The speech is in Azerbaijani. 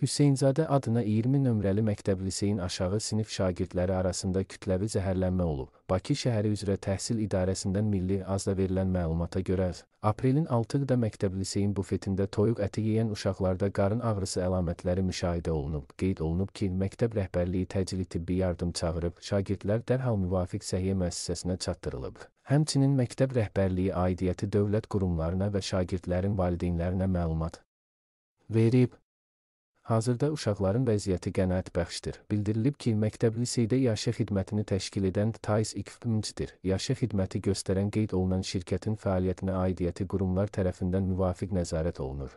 Hüseynzadə adına 20 nömrəli məktəb liseyin aşağı sinif şagirdləri arasında kütləvi zəhərlənmə olub. Bakı şəhəri üzrə Təhsil İdarəsindən Milli Azda verilən məlumata görə, aprelin 6-da məktəb liseyin bufetində toyuq əti yeyən uşaqlarda qarın ağrısı əlamətləri müşahidə olunub. Qeyd olunub ki, məktəb rəhbərliyi təcili tibbi yardım çağırıb, şagirdlər dərhal müvafiq səhiyyə müəssisəsinə çatdırılıb. Həmçinin məktəb rəhbərliyi aidiyyəti dövlət qurumlarına və şagirdlərin valideynlərinə məlumat verib. Hazırda uşaqların vəziyyəti qənaətbəxşdir. Bildirilib ki, məktəb liseydə yaşa xidmətini təşkil edən TAIS Equipment-dir. Yaşa xidməti göstərən qeyd olunan şirkətin fəaliyyətinə aidiyyəti qurumlar tərəfindən müvafiq nəzarət olunur.